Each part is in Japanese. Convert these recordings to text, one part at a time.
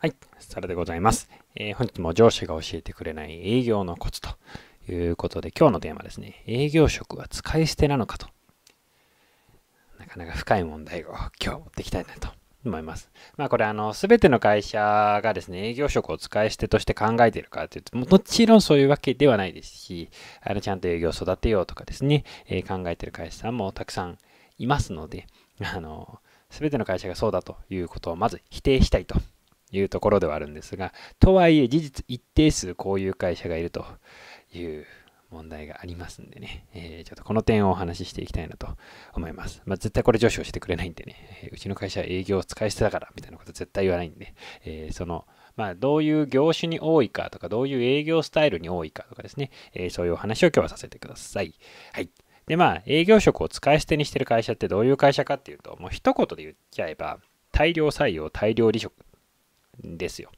はい、サラでございます、えー、本日も上司が教えてくれない営業のコツということで、今日のテーマですね、営業職は使い捨てなのかと。なかなか深い問題を今日持っていきたいなと思います。まあこれあの、すべての会社がですね、営業職を使い捨てとして考えているかというと、もちろんそういうわけではないですし、あのちゃんと営業を育てようとかですね、えー、考えている会社さんもたくさんいますので、あの、すべての会社がそうだということをまず否定したいというところではあるんですが、とはいえ事実一定数こういう会社がいるという問題がありますんでね、えー、ちょっとこの点をお話ししていきたいなと思います。まあ、絶対これ上司をしてくれないんでね、えー、うちの会社は営業を使い捨てだからみたいなこと絶対言わないんで、えー、その、まあ、どういう業種に多いかとか、どういう営業スタイルに多いかとかですね、えそういうお話を今日はさせてください。はい。で、まあ、営業職を使い捨てにしてる会社ってどういう会社かっていうと、もう一言で言っちゃえば、大量採用、大量離職ですよ。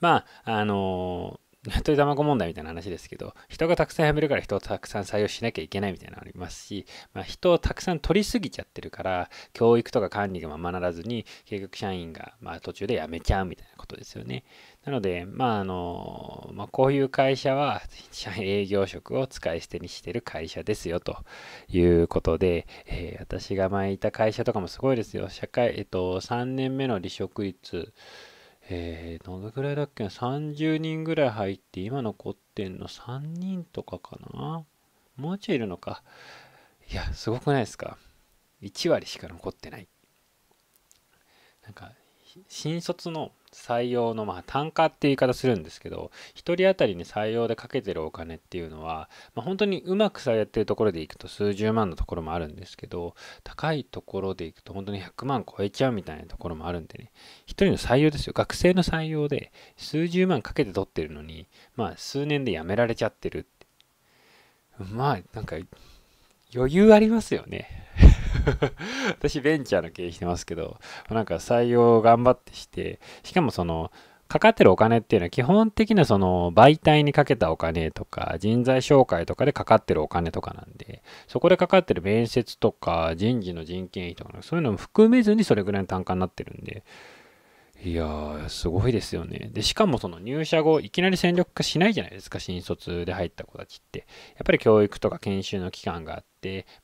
まあ、あのとり問題みたいな話ですけど、人がたくさん辞めるから人をたくさん採用しなきゃいけないみたいなのありますし、まあ、人をたくさん取りすぎちゃってるから、教育とか管理がままならずに、計画社員がま途中で辞めちゃうみたいなことですよね。なので、まああの、まあ、こういう会社は、営業職を使い捨てにしてる会社ですよということで、えー、私が前いた会社とかもすごいですよ。社会、えっと、3年目の離職率、えー、どのぐらいだっけ30人ぐらい入って今残ってんの3人とかかなもうちょいいるのかいやすごくないですか1割しか残ってないなんか新卒の採用の、まあ、単価って言い方するんですけど、1人当たりに採用でかけてるお金っていうのは、まあ、本当にうまくされてるところでいくと数十万のところもあるんですけど、高いところでいくと本当に100万超えちゃうみたいなところもあるんでね、1人の採用ですよ。学生の採用で数十万かけて取ってるのに、まあ数年で辞められちゃってるって。まあ、なんか、余裕ありますよね。私ベンチャーの経営してますけど、なんか採用頑張ってして、しかもその、かかってるお金っていうのは基本的なその媒体にかけたお金とか人材紹介とかでかかってるお金とかなんでそこでかかってる面接とか人事の人件費とかそういうのも含めずにそれぐらいの単価になってるんでいやーすごいですよねでしかもその入社後いきなり戦力化しないじゃないですか新卒で入った子たちってやっぱり教育とか研修の期間があっ、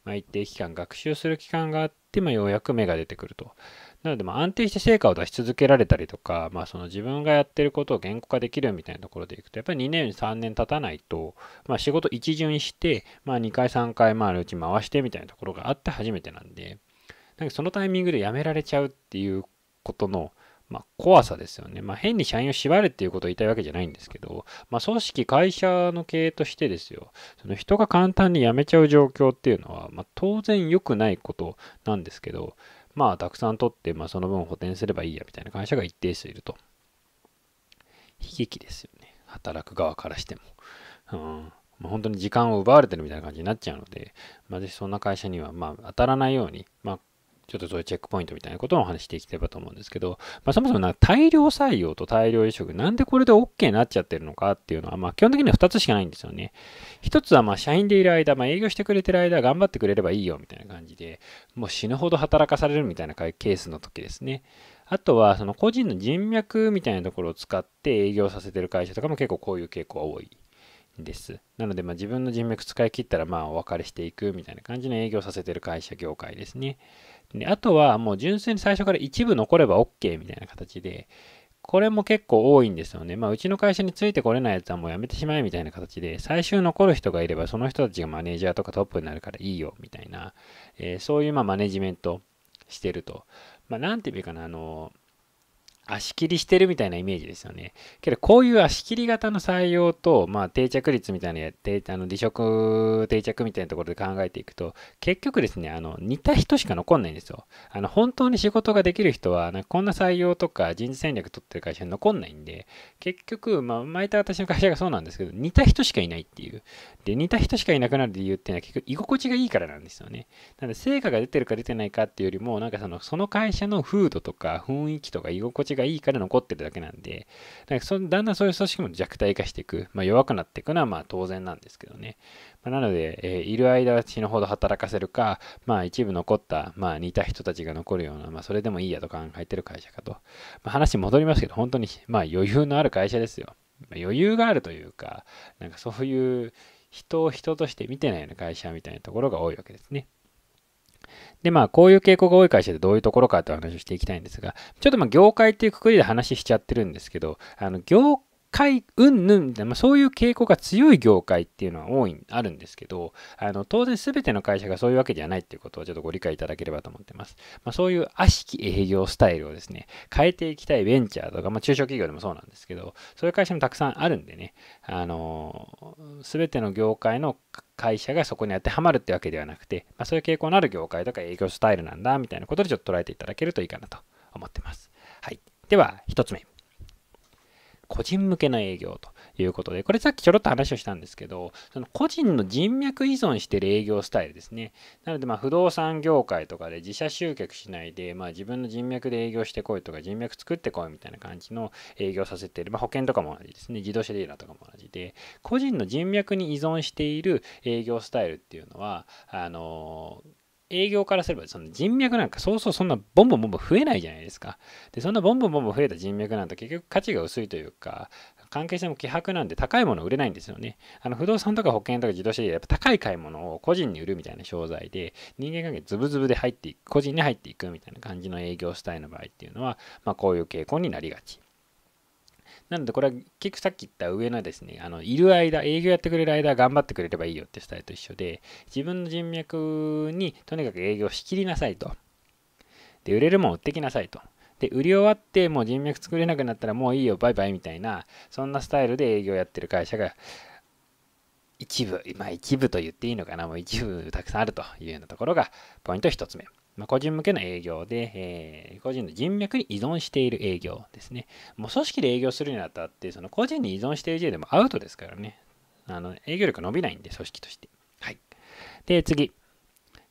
まあ、一定期間学習する期間があって、まあ、ようやく芽が出てくると。なので、ま安定して成果を出し続けられたりとか、まあ、その自分がやってることを言語化できるみたいなところでいくと、やっぱり2年、3年経たないと、まあ、仕事一巡して、まあ、2回、3回回るうち回してみたいなところがあって初めてなんで、なんかそのタイミングでやめられちゃうっていうことの、まあ、怖さですよね。まあ、変に社員を縛るっていうことを言いたいわけじゃないんですけど、まあ、組織、会社の経営としてですよ、その人が簡単に辞めちゃう状況っていうのは、まあ、当然良くないことなんですけど、まあ、たくさん取って、まあ、その分補填すればいいやみたいな会社が一定数いると。悲劇ですよね。働く側からしても。うん。まあ、本当に時間を奪われてるみたいな感じになっちゃうので、まあ、ぜひそんな会社には、まあ、当たらないように、まあ、ちょっとそういうチェックポイントみたいなことをお話していければと思うんですけど、まあ、そもそもな大量採用と大量移植、なんでこれで OK になっちゃってるのかっていうのは、まあ、基本的には2つしかないんですよね。1つは、ま社員でいる間、まあ、営業してくれてる間、頑張ってくれればいいよみたいな感じで、もう死ぬほど働かされるみたいなケースの時ですね。あとは、その個人の人脈みたいなところを使って営業させてる会社とかも結構こういう傾向は多い。です。なので、ま自分の人脈使い切ったら、まあ、お別れしていくみたいな感じの営業させてる会社業界ですね。であとはもう純粋に最初から一部残れば OK みたいな形で、これも結構多いんですよね。まあ、うちの会社についてこれないやつはもうやめてしまえみたいな形で、最終残る人がいれば、その人たちがマネージャーとかトップになるからいいよみたいな、えー、そういうまマネジメントしてると。まあ、なんていうかな、あの、足切りしてるみたいなイメージですよね。けど、こういう足切り型の採用と、まあ、定着率みたいな、やあの離職定着みたいなところで考えていくと、結局ですね、あの、似た人しか残んないんですよ。あの、本当に仕事ができる人は、なんかこんな採用とか人事戦略取ってる会社に残んないんで、結局、まあ、毎回私の会社がそうなんですけど、似た人しかいないっていう。で、似た人しかいなくなる理由っていうのは結局居心地がいいからなんですよね。なので、成果が出てるか出てないかっていうよりも、なんかその、その会社の風土とか雰囲気とか居心地ががいいから残ってるだけなんで、だからそだんだんそういう組織も弱体化していく、まあ、弱くなっていくのはまあ当然なんですけどね。まあ、なので、えー、いる間は死ぬほど働かせるか、まあ一部残った、まあ似た人たちが残るような、まあそれでもいいやと考えてる会社かと。まあ、話戻りますけど、本当にまあ余裕のある会社ですよ。まあ、余裕があるというか、なんかそういう人を人として見てないような会社みたいなところが多いわけですね。で、まあ、こういう傾向が多い会社でどういうところかという話をしていきたいんですが、ちょっとまあ、業界っていうくくりで話しちゃってるんですけど、あの、業海うんぬんみたいな、まあ、そういう傾向が強い業界っていうのは多い、あるんですけど、あの当然全ての会社がそういうわけではないっていうことをちょっとご理解いただければと思ってます。まあ、そういう悪しき営業スタイルをですね、変えていきたいベンチャーとか、まあ、中小企業でもそうなんですけど、そういう会社もたくさんあるんでね、あの全ての業界の会社がそこに当てはまるってわけではなくて、まあ、そういう傾向のある業界とか営業スタイルなんだみたいなことでちょっと捉えていただけるといいかなと思ってます。はい。では、1つ目。個人向けの営業ということで、これさっきちょろっと話をしたんですけど、その個人の人脈依存してる営業スタイルですね。なので、ま不動産業界とかで自社集客しないで、まあ、自分の人脈で営業してこいとか、人脈作ってこいみたいな感じの営業させてる、まあ、保険とかも同じですね、自動車ディーラーとかも同じで、個人の人脈に依存している営業スタイルっていうのは、あのー営業からすればその人脈なんかそうそうそんなボンボンボンボン増えないじゃないですか。で、そんなボンボンボンボン増えた人脈なんて結局価値が薄いというか、関係性も希薄なんで高いもの売れないんですよね。あの不動産とか保険とか自動車でやっぱ高い買い物を個人に売るみたいな商材で人間関係ズブズブで入っていく、個人に入っていくみたいな感じの営業スタイルの場合っていうのは、まあこういう傾向になりがち。なのでこれは結局さっき言った上のですね、あの、いる間、営業やってくれる間頑張ってくれればいいよってスタイルと一緒で、自分の人脈にとにかく営業しきりなさいと。で、売れるもん売ってきなさいと。で、売り終わってもう人脈作れなくなったらもういいよ、バイバイみたいな、そんなスタイルで営業やってる会社が一部、まあ一部と言っていいのかな、もう一部たくさんあるというようなところがポイント1つ目。まあ、個人向けの営業で、えー、個人の人脈に依存している営業ですね。もう組織で営業するにあたって、その個人に依存している時点でもアウトですからね。あの営業力伸びないんで、組織として。はい。で、次。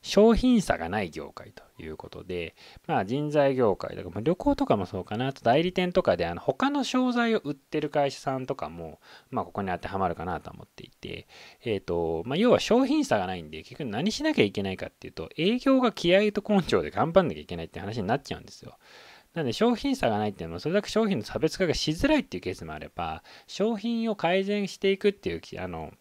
商品差がない業界ということで、まあ、人材業界とか、まあ、旅行とかもそうかなあと代理店とかであの他の商材を売ってる会社さんとかも、まあ、ここに当てはまるかなと思っていて、えーとまあ、要は商品差がないんで結局何しなきゃいけないかっていうと営業が気合と根性で頑張んなきゃいけないって話になっちゃうんですよ。なので商品差がないっていうのはそれだけ商品の差別化がしづらいっていうケースもあれば商品を改善していくっていうあの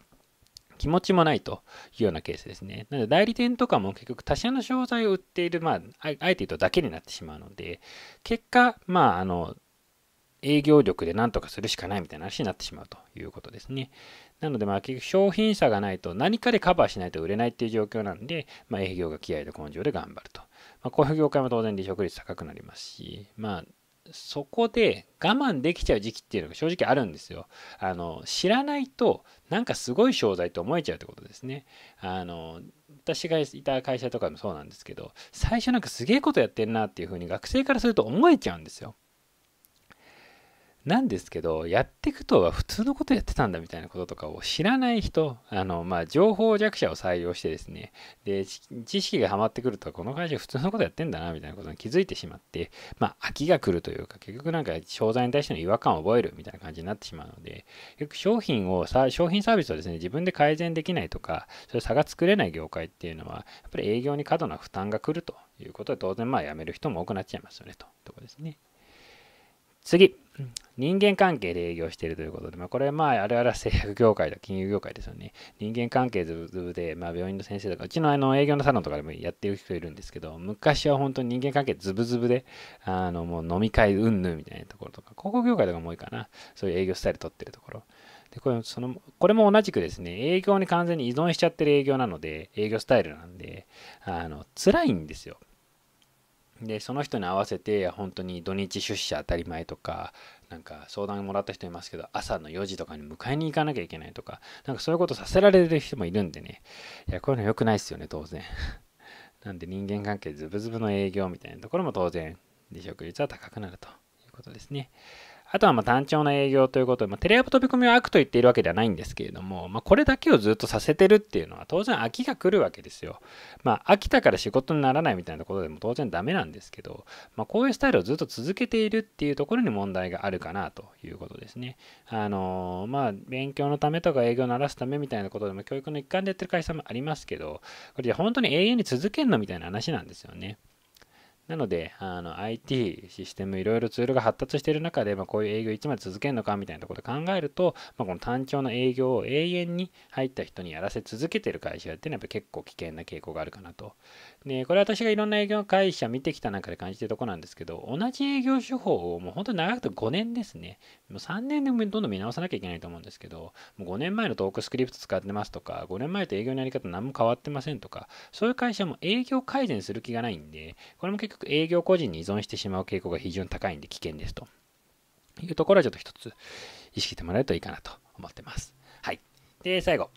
気持ちもないというようなケースですね。なので代理店とかも結局他社の商材を売っている、まあ、あえて言うとだけになってしまうので、結果、まあ、あの、営業力で何とかするしかないみたいな話になってしまうということですね。なので、まあ、結局商品差がないと何かでカバーしないと売れないっていう状況なんで、まあ、営業が気合で根性で頑張ると。まあ、こういう業界も当然離職率高くなりますし、まあ、そこで我慢できちゃう時期っていうのが正直あるんですよ。あの知らないとなんかすごい商材と思えちゃうってことですね。あの私がいた会社とかもそうなんですけど最初なんかすげえことやってんなっていうふうに学生からすると思えちゃうんですよ。なんですけど、やっていくとは普通のことやってたんだみたいなこととかを知らない人、あの、まあ、情報弱者を採用してですね、で、知識がハマってくると、この会社普通のことやってんだな、みたいなことに気づいてしまって、まあ、飽きが来るというか、結局なんか商材に対しての違和感を覚えるみたいな感じになってしまうので、よく商品をさ、商品サービスをですね、自分で改善できないとか、それ差が作れない業界っていうのは、やっぱり営業に過度な負担が来るということで、当然まあ、辞める人も多くなっちゃいますよね、というところですね。次。人間関係で営業しているということで、まあ、これはまあ、あれは製薬業界だ、金融業界ですよね。人間関係で、まあ、病院の先生とか、うちのあの営業のサロンとかでもやってる人いるんですけど、昔は本当に人間関係ズブズブで、あの、もう飲み会うんぬみたいなところとか、広告業界とかも多いかな。そういう営業スタイル取ってるところ。でこれそのこれも同じくですね、営業に完全に依存しちゃってる営業なので、営業スタイルなんで、あの辛いんですよ。でその人に合わせて本当に土日出社当たり前とかなんか相談もらった人いますけど朝の4時とかに迎えに行かなきゃいけないとかなんかそういうことさせられる人もいるんでねいやこういうの良くないっすよね当然 なんで人間関係ズブズブの営業みたいなところも当然離職率は高くなるということですねあとはま単調な営業ということで、まあ、テレアポ飛び込みは悪と言っているわけではないんですけれども、まあ、これだけをずっとさせてるっていうのは当然飽きが来るわけですよ。まあ、飽きたから仕事にならないみたいなことでも当然ダメなんですけど、まあ、こういうスタイルをずっと続けているっていうところに問題があるかなということですね。あのー、まあ、勉強のためとか営業を鳴らすためみたいなことでも教育の一環でやってる会社もありますけど、これ本当に永遠に続けるのみたいな話なんですよね。なので、あの IT、システム、いろいろツールが発達している中で、まあ、こういう営業いつまで続けるのかみたいなところで考えると、まあ、この単調な営業を永遠に入った人にやらせ続けてる会社っていうのはやっぱ結構危険な傾向があるかなと。で、これ私がいろんな営業会社見てきた中で感じてるとこなんですけど、同じ営業手法をもう本当に長くと5年ですね。もう3年でもどんどん見直さなきゃいけないと思うんですけど、もう5年前のトークスクリプト使ってますとか、5年前と営業のやり方何も変わってませんとか、そういう会社も営業改善する気がないんで、これも結局結営業個人に依存してしまう傾向が非常に高いんで危険ですというところはちょっと一つ意識してもらえるといいかなと思ってます。はい。で、最後。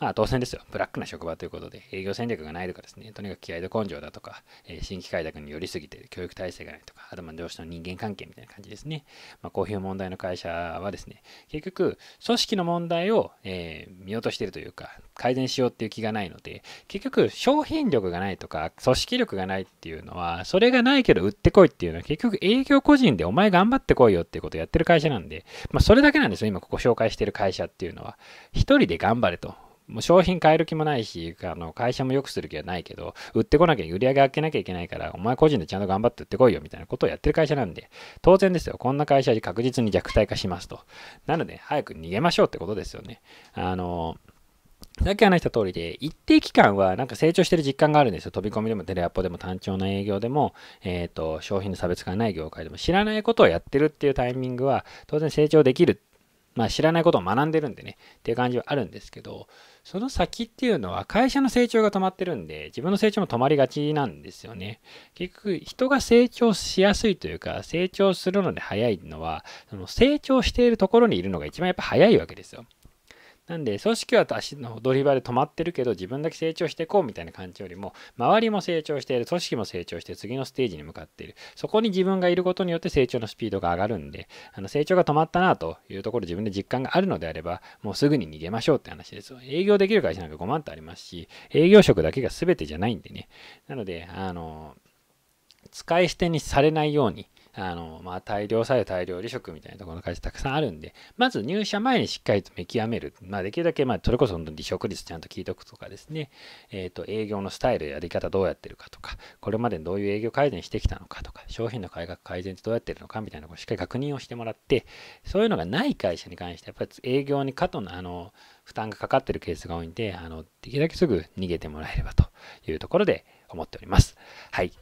まあ、当然ですよ。ブラックな職場ということで、営業戦略がないとかですね、とにかく気合と根性だとか、えー、新規開拓に寄りすぎて、教育体制がないとか、あとまあ上司の人間関係みたいな感じですね。まあ、こういう問題の会社はですね、結局、組織の問題を、えー、見落としているというか、改善しようっていう気がないので、結局、商品力がないとか、組織力がないっていうのは、それがないけど売ってこいっていうのは、結局営業個人でお前頑張ってこいよっていうことをやってる会社なんで、まあ、それだけなんですよ、今ここ紹介してる会社っていうのは。一人で頑張れと。もう商品買える気もないし、あの会社も良くする気はないけど、売ってこなきゃ、売り上げ開けなきゃいけないから、お前個人でちゃんと頑張って売ってこいよみたいなことをやってる会社なんで、当然ですよ。こんな会社で確実に弱体化しますと。なので、早く逃げましょうってことですよね。あの、さっき話した通りで、一定期間はなんか成長してる実感があるんですよ。飛び込みでもテレアポでも単調な営業でも、えっ、ー、と、商品の差別化がない業界でも、知らないことをやってるっていうタイミングは、当然成長できる。まあ、知らないことを学んでるんでね、っていう感じはあるんですけど、その先っていうのは会社の成長が止まってるんで、自分の成長も止まりがちなんですよね。結局、人が成長しやすいというか、成長するので早いのは、その成長しているところにいるのが一番やっぱ早いわけですよ。なんで組織は足の踊り場で止まってるけど自分だけ成長していこうみたいな感じよりも周りも成長している組織も成長して次のステージに向かっているそこに自分がいることによって成長のスピードが上がるんであの成長が止まったなというところ自分で実感があるのであればもうすぐに逃げましょうって話です営業できる会社なんか5万とありますし営業職だけが全てじゃないんでねなのであの使い捨てにされないようにあの、まあ、大量作用、大量離職みたいなところの会社たくさんあるんで、まず入社前にしっかりと見極める。まあ、できるだけ、まあ、それこそ離職率ちゃんと聞いておくとかですね、えっ、ー、と、営業のスタイル、やり方どうやってるかとか、これまでどういう営業改善してきたのかとか、商品の改革改善ってどうやってるのかみたいなとをしっかり確認をしてもらって、そういうのがない会社に関しては、やっぱり営業に過度の、あの、負担がかかってるケースが多いんで、あの、できるだけすぐ逃げてもらえればというところで思っております。はい。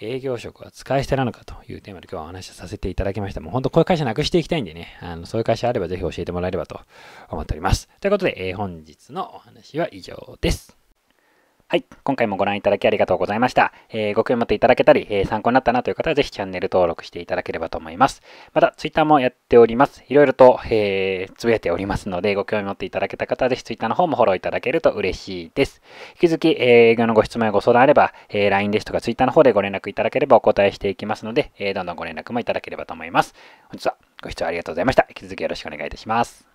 営業職は使い捨てなのかというテーマで今日はお話しさせていただきました。もう本当こういう会社なくしていきたいんでね、あのそういう会社あればぜひ教えてもらえればと思っております。ということで、えー、本日のお話は以上です。はい。今回もご覧いただきありがとうございました。えー、ご興味持っていただけたり、えー、参考になったなという方はぜひチャンネル登録していただければと思います。また、Twitter もやっております。いろいろと、えー、つぶやいておりますので、ご興味持っていただけた方はぜひ Twitter の方もフォローいただけると嬉しいです。引き続き、え営業のご質問やご相談あれば、え LINE ですとか Twitter の方でご連絡いただければお答えしていきますので、えどんどんご連絡もいただければと思います。本日はご視聴ありがとうございました。引き続きよろしくお願いいたします。